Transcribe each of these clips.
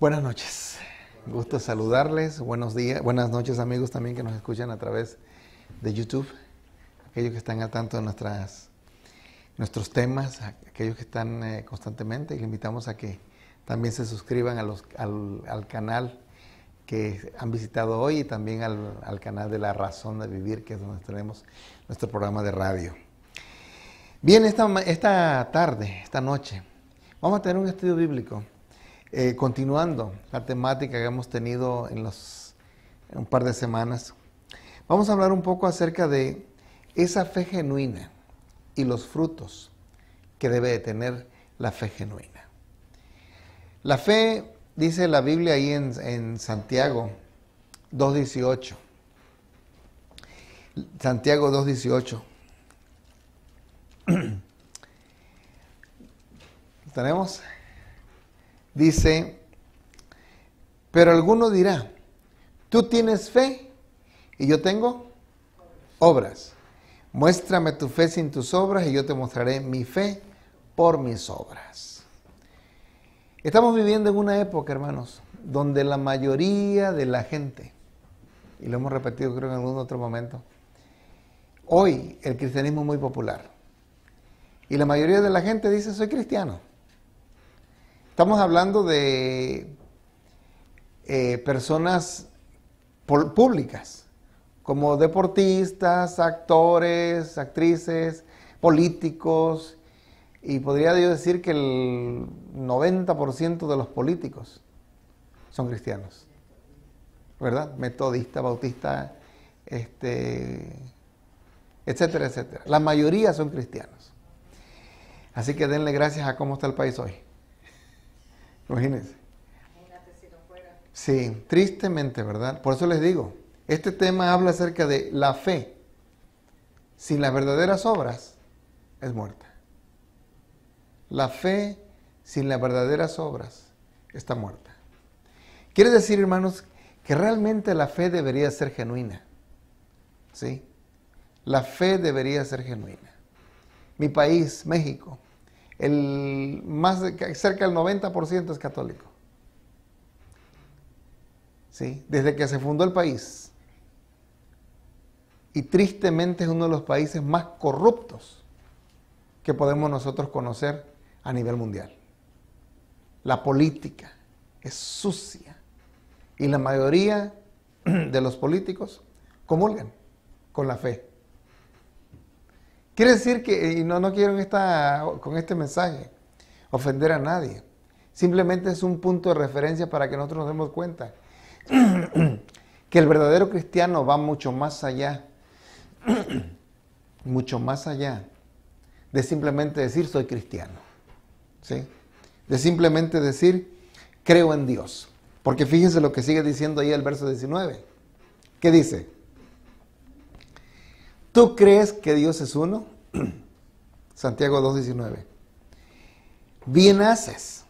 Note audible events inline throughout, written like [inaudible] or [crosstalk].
Buenas noches. Gusto saludarles. Buenos días. Buenas noches amigos también que nos escuchan a través de YouTube. Aquellos que están al tanto de nuestras, nuestros temas, aquellos que están eh, constantemente. Y invitamos a que también se suscriban a los, al, al, canal que han visitado hoy y también al, al canal de La Razón de Vivir, que es donde tenemos nuestro programa de radio. Bien, esta, esta tarde, esta noche, vamos a tener un estudio bíblico. Eh, continuando la temática que hemos tenido en, los, un par de semanas, vamos a hablar un poco acerca de esa fe genuina y los frutos que debe de tener la fe genuina. La fe, dice la Biblia ahí en, en Santiago 2.18. Santiago 2.18. [clears throat] ¿Tenemos? Dice, pero alguno dirá, tú tienes fe y yo tengo obras. Muéstrame tu fe sin tus obras y yo te mostraré mi fe por mis obras. Estamos viviendo en una época, hermanos, donde la mayoría de la gente, y lo hemos repetido creo en algún otro momento, hoy el cristianismo es muy popular. Y la mayoría de la gente dice, soy cristiano. Estamos hablando de eh, personas públicas, como deportistas, actores, actrices, políticos, y podría yo decir que el 90% de los políticos son cristianos. ¿Verdad? Metodista, bautista, este, etcétera, etcétera. La mayoría son cristianos. Así que denle gracias a cómo está el país hoy. Imagínense. Sí, tristemente, ¿verdad? Por eso les digo, este tema habla acerca de la fe. Sin las verdaderas obras, es muerta. La fe sin las verdaderas obras está muerta. Quiere decir, hermanos, que realmente la fe debería ser genuina. ¿Sí? La fe debería ser genuina. Mi país, México, el más cerca del 90% es católico. ¿Sí? Desde que se fundó el país. Y tristemente es uno de los países más corruptos que podemos nosotros conocer a nivel mundial. La política es sucia y la mayoría [clears throat] de los políticos comulgan con la fe Quiere decir que, eh, y no, no quiero esta, con este mensaje ofender a nadie, simplemente es un punto de referencia para que nosotros nos demos cuenta [clears throat] que el verdadero cristiano va mucho más allá, [clears throat] mucho más allá de simplemente decir soy cristiano, de simplemente decir creo en Dios. Porque fíjense lo que sigue diciendo ahí el verso 19. ¿Qué dice? ¿Tú crees que Dios es uno? [clears throat] Santiago 2.19. Bien haces.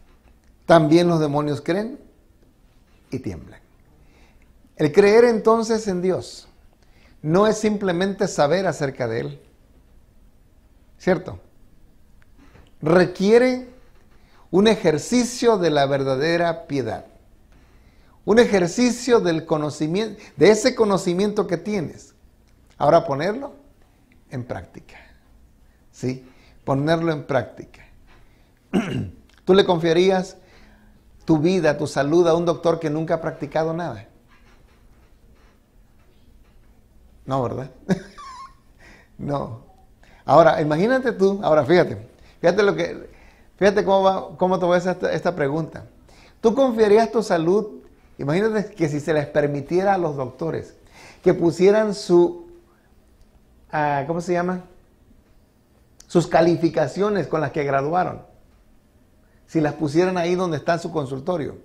También los demonios creen y tiemblan. El creer entonces en Dios no es simplemente saber acerca de Él. ¿Cierto? Requiere un ejercicio de la verdadera piedad. Un ejercicio del conocimiento, de ese conocimiento que tienes Ahora ponerlo en práctica. ¿Sí? Ponerlo en práctica. [clears throat] ¿Tú le confiarías tu vida, tu salud a un doctor que nunca ha practicado nada? No, ¿verdad? [laughs] no. Ahora, imagínate tú, ahora fíjate, fíjate lo que, fíjate cómo, te voy a esta pregunta. ¿Tú confiarías tu salud? Imagínate que si se les permitiera a los doctores que pusieran su Ah, ¿cómo se llama? Sus calificaciones con las que graduaron. Si las pusieran ahí donde está su consultorio.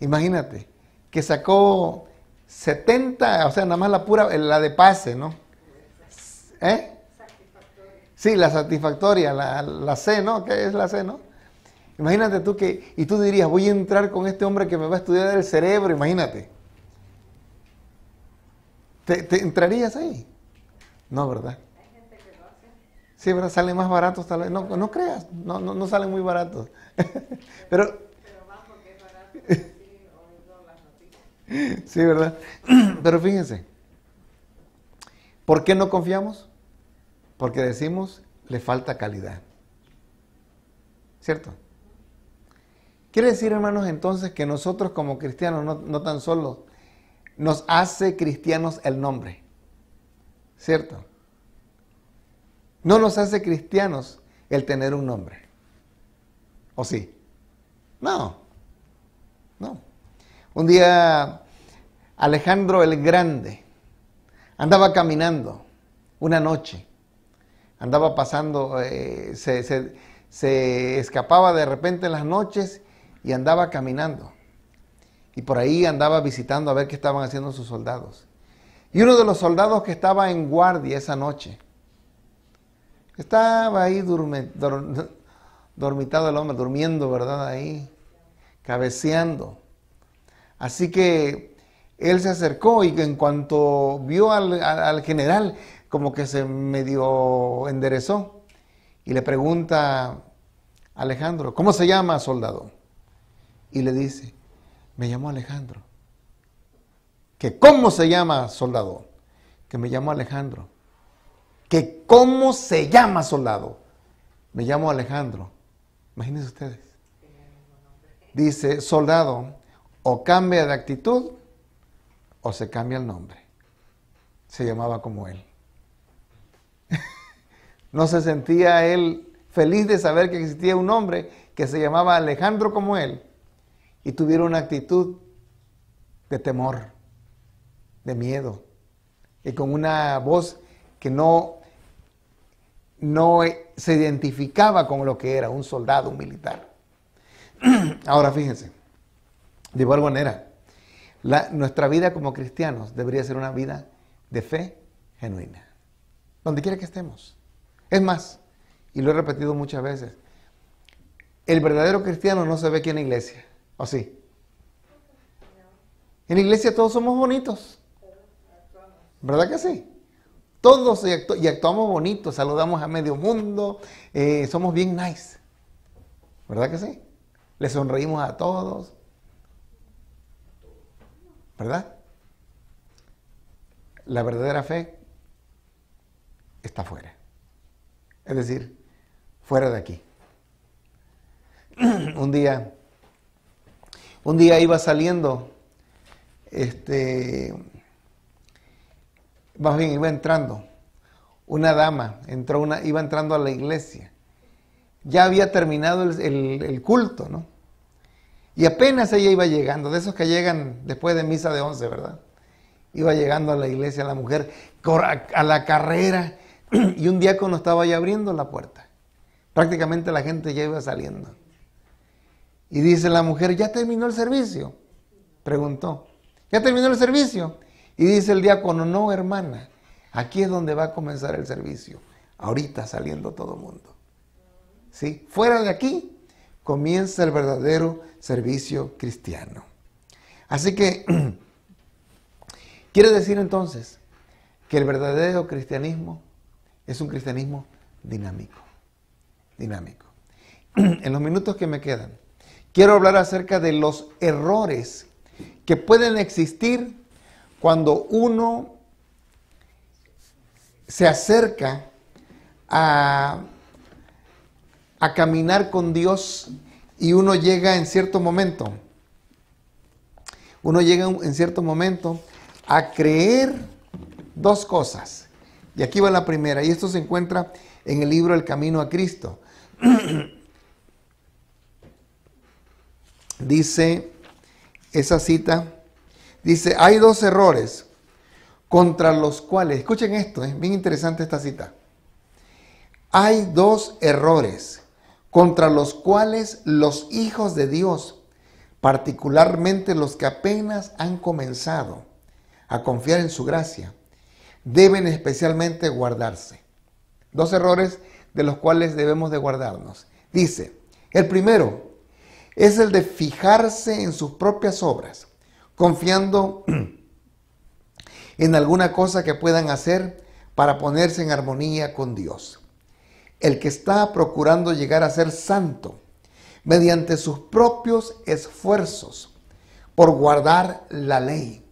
Imagínate, que sacó 70, o sea, nada más la pura, eh, la de pase, ¿no? ¿Eh? Sí, la satisfactoria, la, la C, ¿no? ¿Qué es la C, no? Imagínate tú que, y tú dirías, voy a entrar con este hombre que me va a estudiar el cerebro, imagínate. te entrarías ahí? No, ¿verdad? Sí, verdad salen más baratos tal vez. No, no creas, no, no, no salen muy baratos. [laughs] pero... Sí, ¿verdad? [clears throat] Pero fíjense, ¿por qué no confiamos? Porque decimos, le falta calidad. ¿Cierto? Quiere decir, hermanos, entonces que nosotros como cristianos no, no tan solo nos hace cristianos el nombre ¿Cierto? No nos hace cristianos el tener un nombre. ¿O sí? No. No. Un día Alejandro el Grande andaba caminando una noche. Andaba pasando, eh, se, se escapaba de repente en las noches y andaba caminando. Y por ahí andaba visitando a ver qué estaban haciendo sus soldados. Y uno de los soldados que estaba en guardia esa noche, estaba ahí dormitado el hombre, durmiendo, ¿verdad? Ahí, cabeceando. Así que él se acercó y en cuanto vio al, general, como que se medio enderezó y le pregunta, a Alejandro, ¿cómo se llama soldado? Y le dice, me llamo Alejandro que cómo se llama soldado, que me llamo Alejandro, que cómo se llama soldado, me llamo Alejandro. Imagínense ustedes. Dice, soldado, o cambia de actitud o se cambia el nombre. Se llamaba como él. [laughs] no se sentía él feliz de saber que existía un hombre que se llamaba Alejandro como él y tuviera una actitud de temor de miedo, y con una voz que no, no se identificaba con lo que era un soldado, un militar. [clears throat] Ahora fíjense, de igual manera, nuestra vida como cristianos debería ser una vida de fe genuina, donde quiera que estemos. Es más, y lo he repetido muchas veces, el verdadero cristiano no se ve aquí en la iglesia, ¿o sí? En la iglesia todos somos bonitos, ¿Verdad que sí? Todos y, actuamos bonitos, saludamos a medio mundo, eh, somos bien nice. ¿Verdad que sí? Le sonreímos a todos. ¿Verdad? La verdadera fe está fuera. Es decir, fuera de aquí. [clears throat] un día, un día iba saliendo, este, más bien iba entrando, una dama, entró una, iba entrando a la iglesia. Ya había terminado el, culto, ¿no? Y apenas ella iba llegando, de esos que llegan después de misa de once, ¿verdad? Iba llegando a la iglesia la mujer a la carrera [clears throat] y un diácono estaba ya abriendo la puerta. Prácticamente la gente ya iba saliendo. Y dice la mujer, ¿ya terminó el servicio? Preguntó. ¿Ya terminó el servicio? Y dice el diácono, no hermana, aquí es donde va a comenzar el servicio. Ahorita saliendo todo el mundo. ¿Sí? Fuera de aquí comienza el verdadero servicio cristiano. Así que [clears throat] quiere decir entonces que el verdadero cristianismo es un cristianismo dinámico. Dinámico. [clears throat] En los minutos que me quedan, quiero hablar acerca de los errores que pueden existir cuando uno se acerca a, caminar con Dios y uno llega en cierto momento, uno llega en cierto momento a creer dos cosas. Y aquí va la primera, y esto se encuentra en el libro El Camino a Cristo. [clears throat] Dice esa cita, Dice, hay dos errores contra los cuales, escuchen esto, es bien interesante esta cita. Hay dos errores contra los cuales los hijos de Dios, particularmente los que apenas han comenzado a confiar en su gracia, deben especialmente guardarse. Dos errores de los cuales debemos de guardarnos. Dice, el primero es el de fijarse en sus propias obras confiando en alguna cosa que puedan hacer para ponerse en armonía con Dios. El que está procurando llegar a ser santo mediante sus propios esfuerzos por guardar la ley,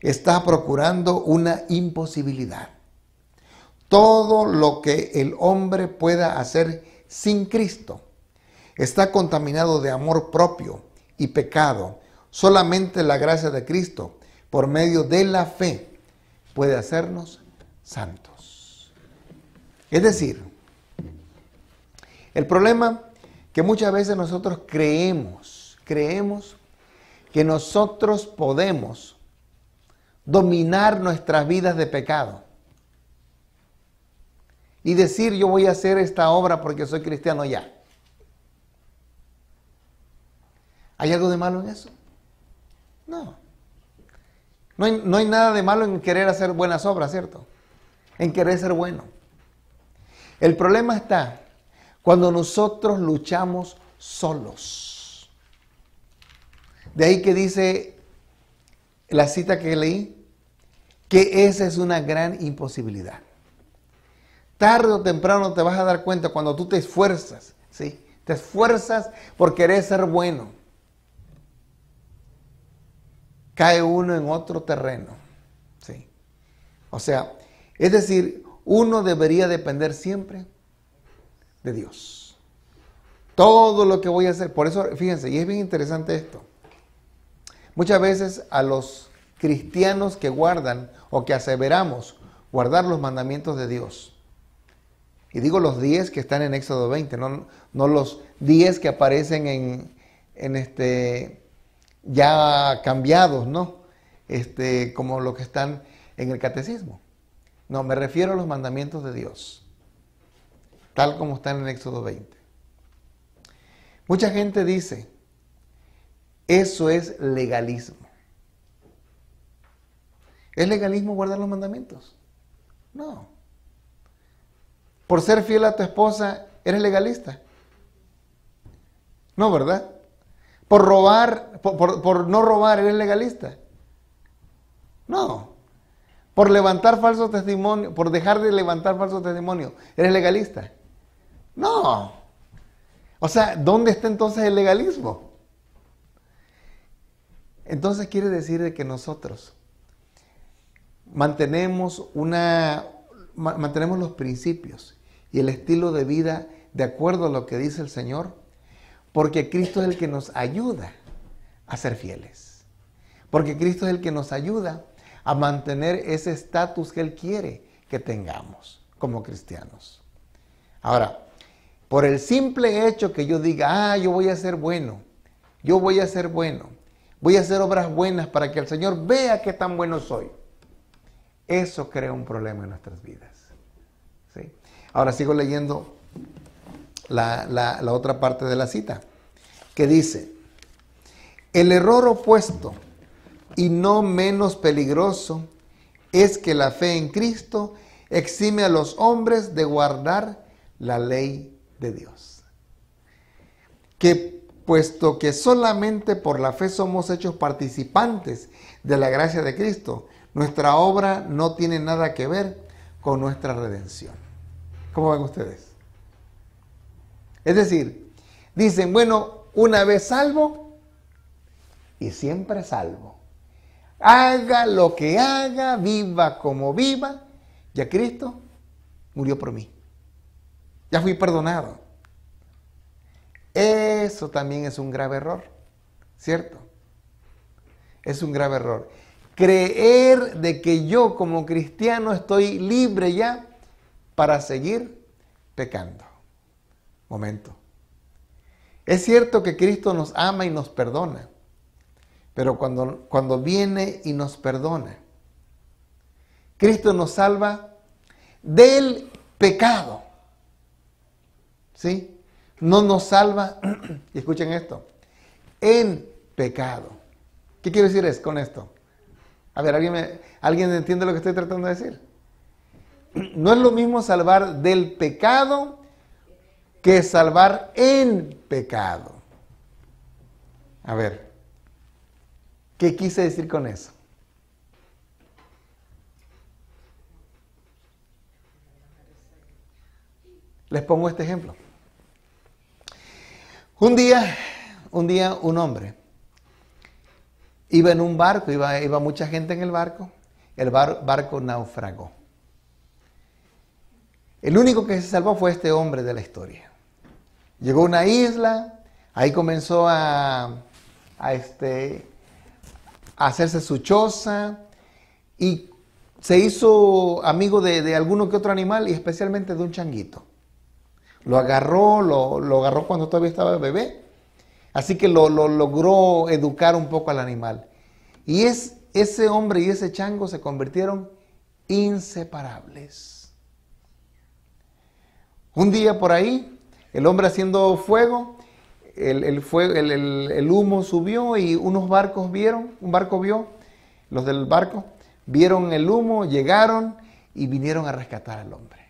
está procurando una imposibilidad. Todo lo que el hombre pueda hacer sin Cristo está contaminado de amor propio y pecado Solamente la gracia de Cristo, por medio de la fe, puede hacernos santos. Es decir, el problema que muchas veces nosotros creemos, creemos que nosotros podemos dominar nuestras vidas de pecado. Y decir, yo voy a hacer esta obra porque soy cristiano ya. ¿Hay algo de malo en eso? No. No hay, hay nada de malo en querer hacer buenas obras, ¿cierto? En querer ser bueno. El problema está cuando nosotros luchamos solos. De ahí que dice la cita que leí, que esa es una gran imposibilidad. Tarde o temprano te vas a dar cuenta cuando tú te esfuerzas, ¿sí? Te esfuerzas por querer ser bueno, cae uno en otro terreno. O sea, es decir, uno debería depender siempre de Dios. Todo lo que voy a hacer. Por eso, fíjense, y es bien interesante esto. Muchas veces a los cristianos que guardan o que aseveramos guardar los mandamientos de Dios, y digo los 10 que están en Éxodo 20, no, los 10 que aparecen en, este, ya cambiados, ¿no? Este, como los que están en el catecismo. No, me refiero a los mandamientos de Dios, tal como están en el Éxodo 20. Mucha gente dice, eso es legalismo. ¿Es legalismo guardar los mandamientos? No. ¿Por ser fiel a tu esposa eres legalista? No, ¿verdad? Por robar, por, no robar, eres legalista. No. Por levantar falso testimonio, por dejar de levantar falso testimonio, eres legalista. No. O sea, ¿dónde está entonces el legalismo? Entonces quiere decir que nosotros mantenemos una mantenemos los principios y el estilo de vida de acuerdo a lo que dice el Señor porque Cristo es el que nos ayuda a ser fieles. Porque Cristo es el que nos ayuda a mantener ese estatus que Él quiere que tengamos como cristianos. Ahora, por el simple hecho que yo diga, ah, yo voy a ser bueno, yo voy a ser bueno, voy a hacer obras buenas para que el Señor vea qué tan bueno soy. Eso crea un problema en nuestras vidas. ¿sí? Ahora sigo leyendo la, otra parte de la cita, que dice, el error opuesto y no menos peligroso es que la fe en Cristo exime a los hombres de guardar la ley de Dios. Que puesto que solamente por la fe somos hechos participantes de la gracia de Cristo, nuestra obra no tiene nada que ver con nuestra redención. ¿Cómo ven ustedes? Es decir, dicen, bueno, una vez salvo y siempre salvo. Haga lo que haga, viva como viva, ya Cristo murió por mí. Ya fui perdonado. Eso también es un grave error, ¿cierto? Es un grave error. Creer de que yo como cristiano estoy libre ya para seguir pecando momento. Es cierto que Cristo nos ama y nos perdona, pero cuando, cuando viene y nos perdona, Cristo nos salva del pecado. ¿Sí? No nos salva, [clears throat] y escuchen esto, en pecado. ¿Qué quiero decir es con esto? A ver, ¿alguien, me, ¿alguien entiende lo que estoy tratando de decir? [clears throat] No es lo mismo salvar del pecado que salvar en pecado. A ver, ¿qué quise decir con eso? Les pongo este ejemplo. Un día, un día un hombre iba en un barco, iba, mucha gente en el barco, el barco naufragó. El único que se salvó fue este hombre de la historia. Llegó a una isla, ahí comenzó a, este, hacerse su choza y se hizo amigo de, alguno que otro animal y especialmente de un changuito. Lo agarró, lo, agarró cuando todavía estaba bebé, así que lo, logró educar un poco al animal. Y ese hombre y ese chango se convirtieron inseparables. Un día por ahí el hombre haciendo fuego, el, fuego el, humo subió y unos barcos vieron, un barco vio, los del barco, vieron el humo, llegaron y vinieron a rescatar al hombre.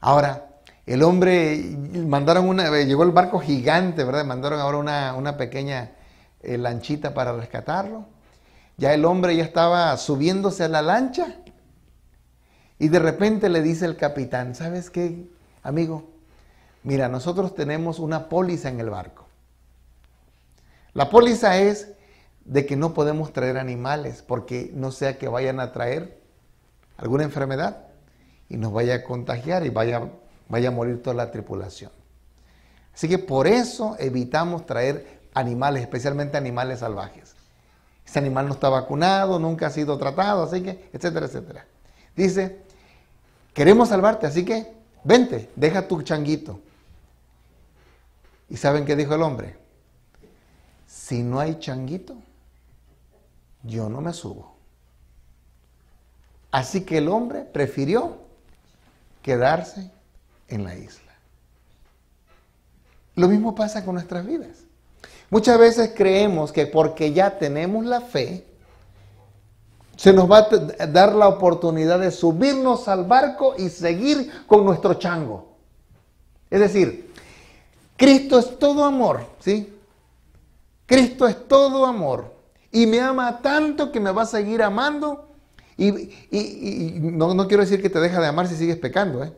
Ahora, el hombre, mandaron una, llegó el barco gigante, ¿verdad? Mandaron ahora una, pequeña eh, lanchita para rescatarlo. Ya el hombre ya estaba subiéndose a la lancha y de repente le dice el capitán, ¿sabes qué? amigo, mira, nosotros tenemos una póliza en el barco. La póliza es de que no podemos traer animales porque no sea que vayan a traer alguna enfermedad y nos vaya a contagiar y vaya, vaya a morir toda la tripulación. Así que por eso evitamos traer animales, especialmente animales salvajes. Ese animal no está vacunado, nunca ha sido tratado, así que, etcétera, etcétera. Dice, queremos salvarte, así que vente, deja tu changuito. ¿Y saben qué dijo el hombre? Si no hay changuito, yo no me subo. Así que el hombre prefirió quedarse en la isla. Lo mismo pasa con nuestras vidas. Muchas veces creemos que porque ya tenemos la fe, se nos va a dar la oportunidad de subirnos al barco y seguir con nuestro chango. Es decir, Cristo es todo amor, ¿sí? Cristo es todo amor y me ama tanto que me va a seguir amando y, no, no, quiero decir que te deja de amar si sigues pecando, ¿eh?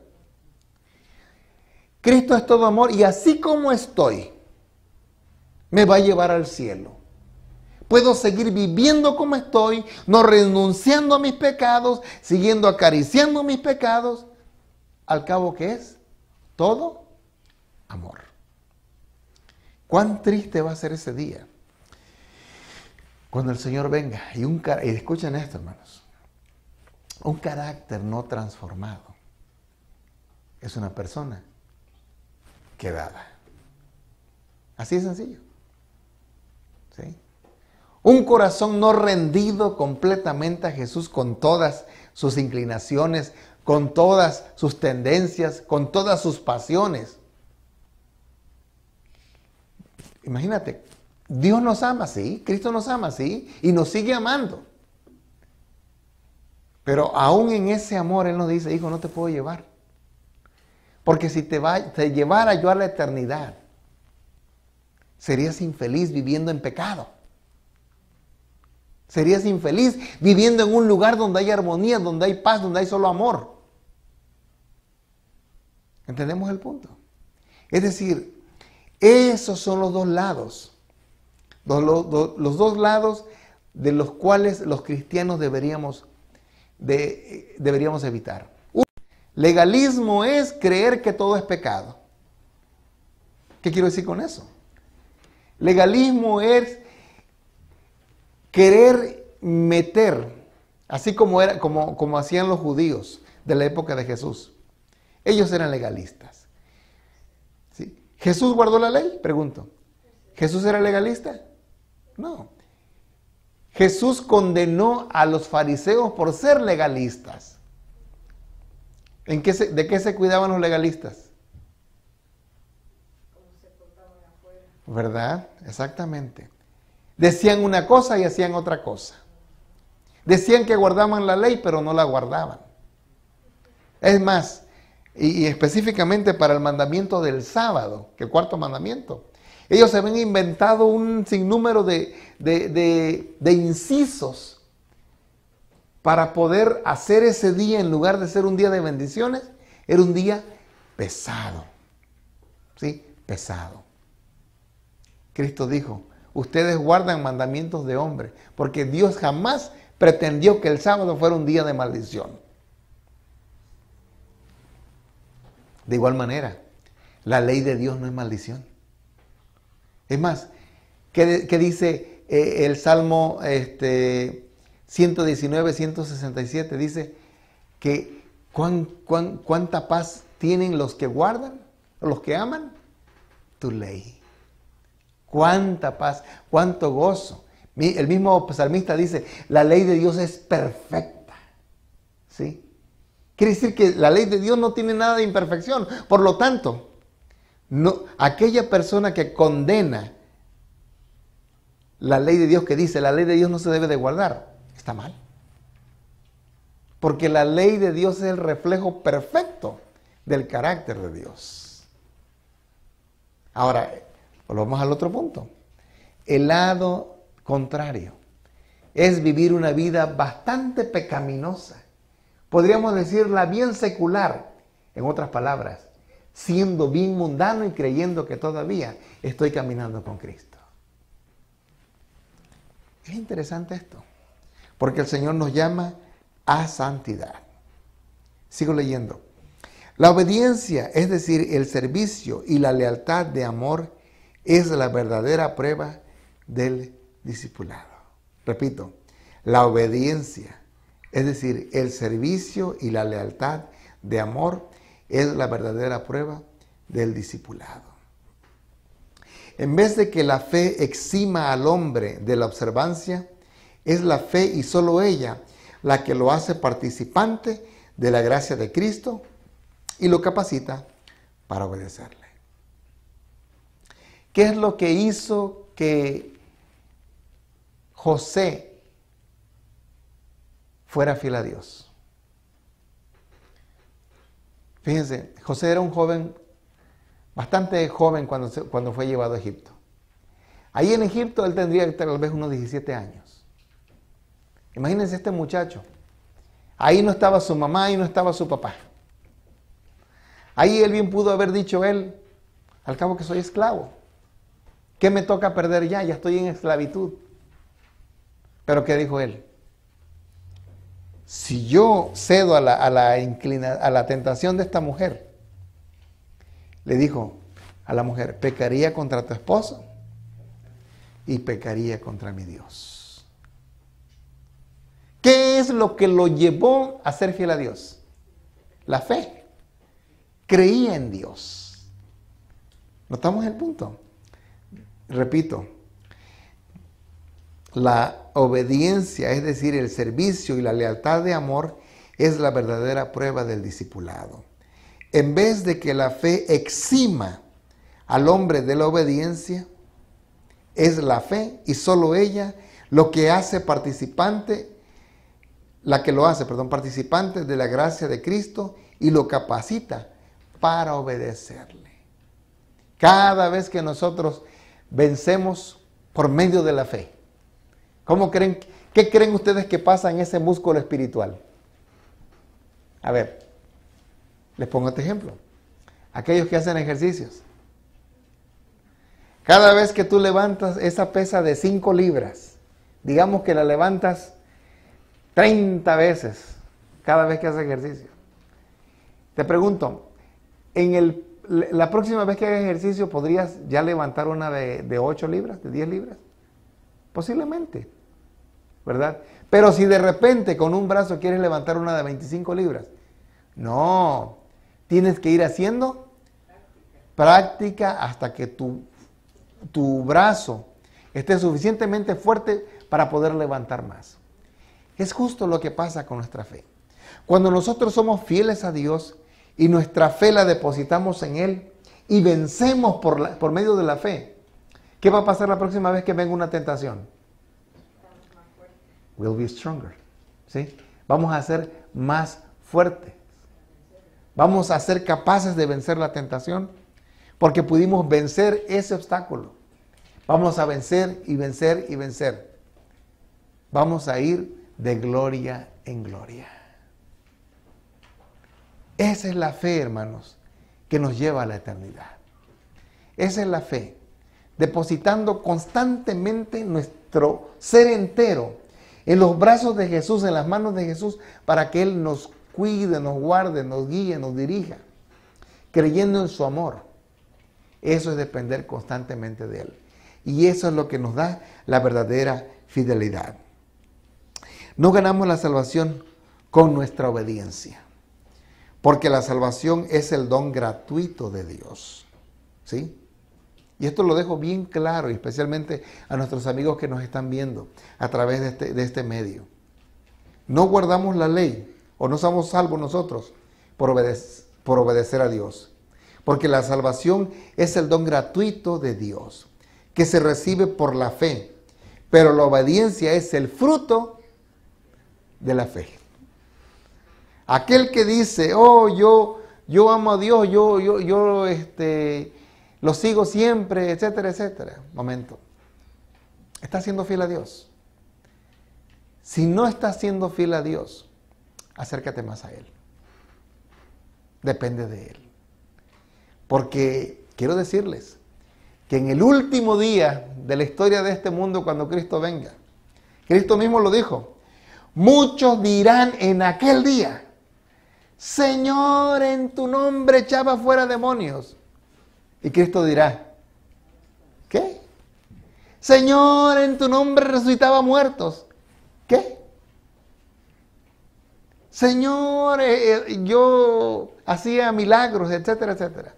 Cristo es todo amor y así como estoy, me va a llevar al cielo. Puedo seguir viviendo como estoy, no renunciando a mis pecados, siguiendo acariciando mis pecados. Al cabo que es todo amor. Cuán triste va a ser ese día cuando el Señor venga y un y escuchen esto, hermanos. Un carácter no transformado es una persona quedada. Así de sencillo. ¿Sí? Un corazón no rendido completamente a Jesús con todas sus inclinaciones, con todas sus tendencias, con todas sus pasiones. Imagínate, Dios nos ama, sí, Cristo nos ama, sí, y nos sigue amando. Pero aún en ese amor Él nos dice, hijo, no te puedo llevar. Porque si te, te llevara yo a la eternidad, serías infeliz viviendo en pecado. Serías infeliz viviendo en un lugar donde hay armonía, donde hay paz, donde hay solo amor. ¿Entendemos el punto? Es decir, esos son los dos lados. Los, dos lados de los cuales los cristianos deberíamos, deberíamos evitar. legalismo es creer que todo es pecado. ¿Qué quiero decir con eso? Legalismo es querer meter, así como, era, como, como hacían los judíos de la época de Jesús. Ellos eran legalistas. ¿Jesús guardó la ley? Pregunto. ¿Jesús era legalista? No. Jesús condenó a los fariseos por ser legalistas. ¿De qué se cuidaban los legalistas? ¿Verdad? Exactamente. Decían una cosa y hacían otra cosa. Decían que guardaban la ley, pero no la guardaban. Es más, y, específicamente para el mandamiento del sábado, que el cuarto mandamiento, ellos se habían inventado un sinnúmero de incisos para poder hacer ese día, en lugar de ser un día de bendiciones, era un día pesado. ¿Sí? Pesado. Cristo dijo, ustedes guardan mandamientos de hombre, porque Dios jamás pretendió que el sábado fuera un día de maldición. De igual manera, la ley de Dios no es maldición. Es más, ¿qué, dice eh, el Salmo este, 119, 167? Dice que cuánta paz tienen los que guardan, los que aman tu ley. Cuánta paz, cuánto gozo. El mismo salmista dice, la ley de Dios es perfecta. ¿Sí? Quiere decir que la ley de Dios no tiene nada de imperfección. Por lo tanto, aquella persona que condena la ley de Dios que dice, la ley de Dios no se debe de guardar, está mal. Porque la ley de Dios es el reflejo perfecto del carácter de Dios. Ahora, Volvamos pues al otro punto. El lado contrario es vivir una vida bastante pecaminosa. Podríamos decirla bien secular, en otras palabras, siendo bien mundano y creyendo que todavía estoy caminando con Cristo. Es interesante esto, porque el Señor nos llama a santidad. Sigo leyendo. La obediencia, es decir, el servicio y la lealtad de amor es la verdadera prueba del discipulado. Repito, la obediencia, es decir, el servicio y la lealtad de amor es la verdadera prueba del discipulado. En vez de que la fe exima al hombre de la observancia, es la fe y solo ella la que lo hace participante de la gracia de Cristo y lo capacita para obedecerle. ¿Qué es lo que hizo que José fuera fiel a Dios? Fíjense, José era un joven, bastante joven cuando, cuando fue llevado a Egipto. Ahí en Egipto él tendría tal vez unos 17 años. Imagínense este muchacho. Ahí no estaba su mamá, y no estaba su papá. Ahí él bien pudo haber dicho él, al cabo que soy esclavo. ¿Qué me toca perder ya? Ya estoy en esclavitud. Pero ¿qué dijo él? Si yo cedo a la, a la tentación de esta mujer, le dijo a la mujer, pecaría contra tu esposo y pecaría contra mi Dios. ¿Qué es lo que lo llevó a ser fiel a Dios? La fe. Creía en Dios. ¿Notamos el punto? repito, la obediencia, es decir, el servicio y la lealtad de amor es la verdadera prueba del discipulado. En vez de que la fe exima al hombre de la obediencia, es la fe y solo ella lo que hace participante, la que lo hace, perdón, participante de la gracia de Cristo y lo capacita para obedecerle. Cada vez que nosotros vencemos por medio de la fe. ¿Cómo creen? ¿Qué creen ustedes que pasa en ese músculo espiritual? A ver, les pongo este ejemplo. Aquellos que hacen ejercicios. Cada vez que tú levantas esa pesa de 5 libras, digamos que la levantas 30 veces cada vez que haces ejercicio. Te pregunto, en el la próxima vez que hagas ejercicio podrías ya levantar una de, 8 libras, de 10 libras. Posiblemente, ¿verdad? Pero si de repente con un brazo quieres levantar una de 25 libras, no, tienes que ir haciendo práctica, práctica hasta que tu, tu brazo esté suficientemente fuerte para poder levantar más. Es justo lo que pasa con nuestra fe. Cuando nosotros somos fieles a Dios, y nuestra fe la depositamos en Él y vencemos por, medio de la fe, ¿qué va a pasar la próxima vez que venga una tentación? We'll be stronger. Vamos a ser más fuertes. Vamos a ser capaces de vencer la tentación porque pudimos vencer ese obstáculo. Vamos a vencer y vencer y vencer. Vamos a ir de gloria en gloria. Esa es la fe, hermanos, que nos lleva a la eternidad. Esa es la fe, depositando constantemente nuestro ser entero en los brazos de Jesús, en las manos de Jesús, para que Él nos cuide, nos guarde, nos guíe, nos dirija, creyendo en su amor. Eso es depender constantemente de Él. Y eso es lo que nos da la verdadera fidelidad. No ganamos la salvación con nuestra obediencia. Porque la salvación es el don gratuito de Dios. ¿Sí? Y esto lo dejo bien claro, especialmente a nuestros amigos que nos están viendo a través de este, de este medio. No guardamos la ley o no somos salvos nosotros por obedecer a Dios. Porque la salvación es el don gratuito de Dios, que se recibe por la fe. Pero la obediencia es el fruto de la fe. Aquel que dice, oh, yo, yo amo a Dios, yo, yo, yo este, lo sigo siempre, etcétera, etcétera. Momento. Está siendo fiel a Dios? Si no estás siendo fiel a Dios, acércate más a Él. Depende de Él. Porque quiero decirles que en el último día de la historia de este mundo, cuando Cristo venga, Cristo mismo lo dijo, muchos dirán en aquel día, Señor, en tu nombre echaba fuera demonios. Y Cristo dirá, ¿qué? Señor, en tu nombre resucitaba muertos. ¿Qué? Señor, eh, eh, yo hacía milagros, etcétera, etcétera.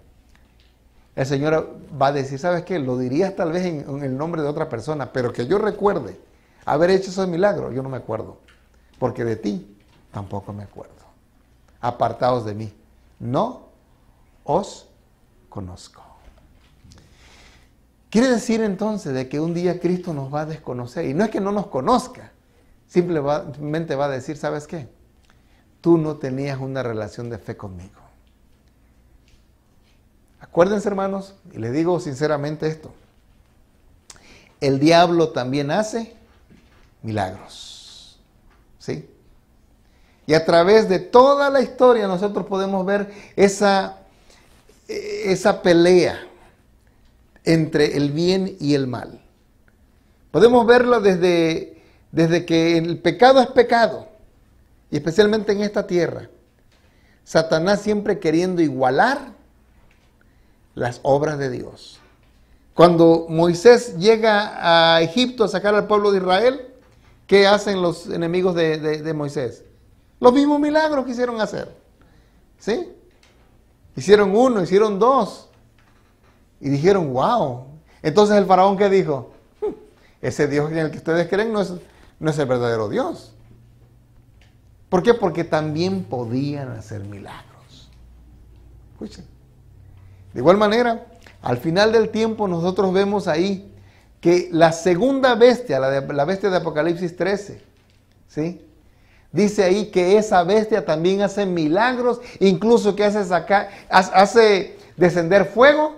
El Señor va a decir, ¿sabes qué? Lo dirías tal vez en, en el nombre de otra persona, pero que yo recuerde haber hecho esos milagros, yo no me acuerdo, porque de ti tampoco me acuerdo apartados de mí. No os conozco. Quiere decir entonces de que un día Cristo nos va a desconocer. Y no es que no nos conozca, simplemente va a decir, ¿sabes qué? Tú no tenías una relación de fe conmigo. Acuérdense hermanos, y les digo sinceramente esto, el diablo también hace milagros. ¿Sí? Y a través de toda la historia nosotros podemos ver esa, esa pelea entre el bien y el mal. Podemos verlo desde, desde que el pecado es pecado, y especialmente en esta tierra. Satanás siempre queriendo igualar las obras de Dios. Cuando Moisés llega a Egipto a sacar al pueblo de Israel, ¿qué hacen los enemigos de Moisés? Los mismos milagros hicieron hacer. ¿Sí? Hicieron uno, hicieron dos. Y dijeron, wow. Entonces el faraón que dijo, hmm, ese Dios en el que ustedes creen no es, no es el verdadero Dios. ¿Por qué? Porque también podían hacer milagros. Escuchen. De igual manera, al final del tiempo nosotros vemos ahí que la segunda bestia, la bestia de Apocalipsis 13, ¿sí? Dice ahí que esa bestia también hace milagros, incluso que hace, sacar, hace descender fuego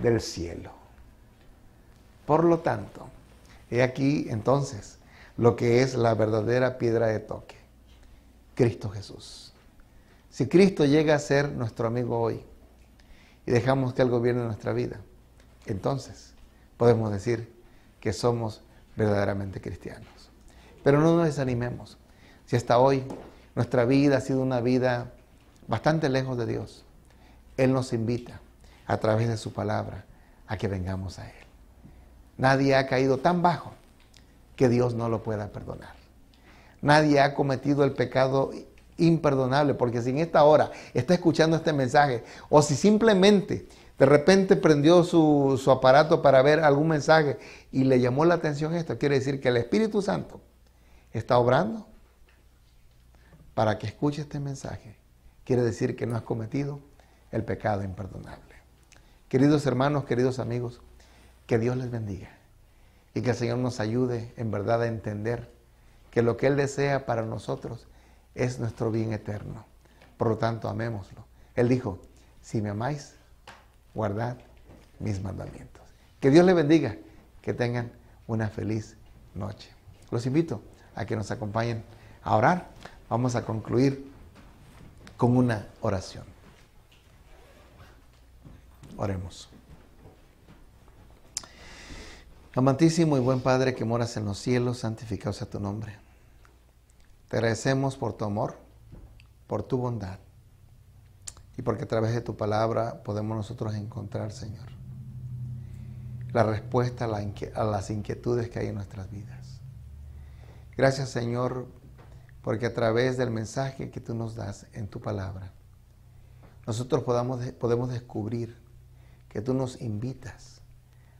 del cielo. Por lo tanto, he aquí entonces lo que es la verdadera piedra de toque, Cristo Jesús. Si Cristo llega a ser nuestro amigo hoy y dejamos que Él gobierne nuestra vida, entonces podemos decir que somos verdaderamente cristianos. Pero no nos desanimemos. Si hasta hoy nuestra vida ha sido una vida bastante lejos de Dios, Él nos invita a través de su palabra a que vengamos a Él. Nadie ha caído tan bajo que Dios no lo pueda perdonar. Nadie ha cometido el pecado imperdonable, porque si en esta hora está escuchando este mensaje, o si simplemente de repente prendió su, aparato para ver algún mensaje y le llamó la atención esto, quiere decir que el Espíritu Santo está obrando para que escuche este mensaje, quiere decir que no has cometido el pecado imperdonable. Queridos hermanos, queridos amigos, que Dios les bendiga y que el Señor nos ayude en verdad a entender que lo que Él desea para nosotros es nuestro bien eterno. Por lo tanto, amémoslo. Él dijo, si me amáis, guardad mis mandamientos. Que Dios les bendiga, que tengan una feliz noche. Los invito a que nos acompañen a orar. Vamos a concluir con una oración. Oremos. Amantísimo y buen Padre que moras en los cielos, santificado sea tu nombre. Te agradecemos por tu amor, por tu bondad y porque a través de tu palabra podemos nosotros encontrar, Señor, la respuesta a, las inquietudes que hay en nuestras vidas. Gracias, Señor, porque a través del mensaje que tú nos das en tu palabra, nosotros podamos, podemos descubrir que tú nos invitas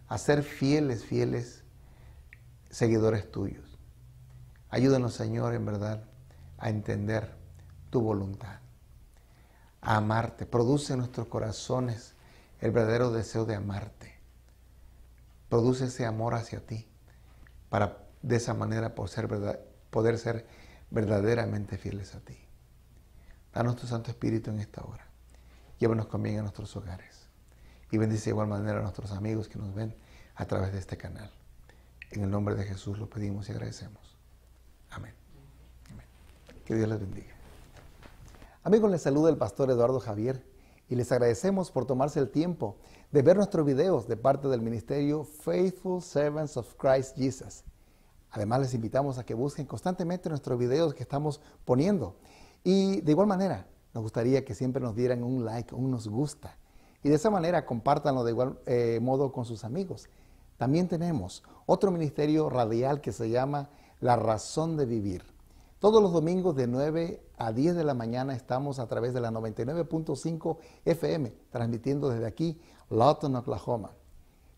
a ser fieles, fieles seguidores tuyos. Ayúdanos, Señor, en verdad, a entender tu voluntad, a amarte. Produce en nuestros corazones el verdadero deseo de amarte. Produce ese amor hacia ti para de esa manera ser, verdad, poder ser verdaderamente fieles a ti. Danos tu Santo Espíritu en esta hora. Llévanos con bien a nuestros hogares. Y bendice de igual manera a nuestros amigos que nos ven a través de este canal. En el nombre de Jesús lo pedimos y agradecemos. Amén. Amén. Que Dios les bendiga. Amigos, les saluda el pastor Eduardo Javier y les agradecemos por tomarse el tiempo de ver nuestros videos de parte del ministerio Faithful Servants of Christ Jesus. Además, les invitamos a que busquen constantemente nuestros videos que estamos poniendo. Y de igual manera, nos gustaría que siempre nos dieran un like, un nos gusta. Y de esa manera compártanlo de igual eh, modo con sus amigos. También tenemos otro ministerio radial que se llama La Razón de Vivir. Todos los domingos de 9 a 10 de la mañana estamos a través de la 99.5 FM, transmitiendo desde aquí, Lawton, Oklahoma.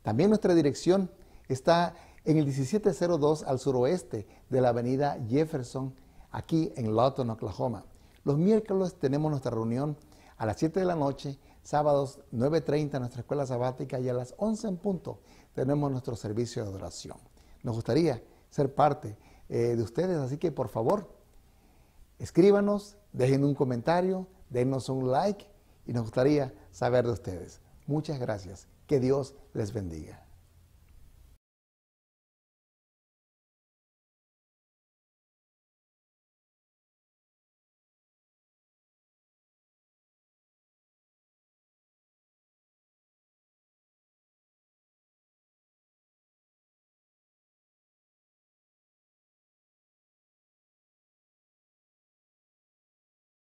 También nuestra dirección está en el 1702 al suroeste de la avenida Jefferson, aquí en Lawton, Oklahoma. Los miércoles tenemos nuestra reunión a las 7 de la noche, sábados 9.30 en nuestra escuela sabática y a las 11 en punto tenemos nuestro servicio de adoración. Nos gustaría ser parte eh, de ustedes, así que por favor, escríbanos, dejen un comentario, denos un like y nos gustaría saber de ustedes. Muchas gracias. Que Dios les bendiga.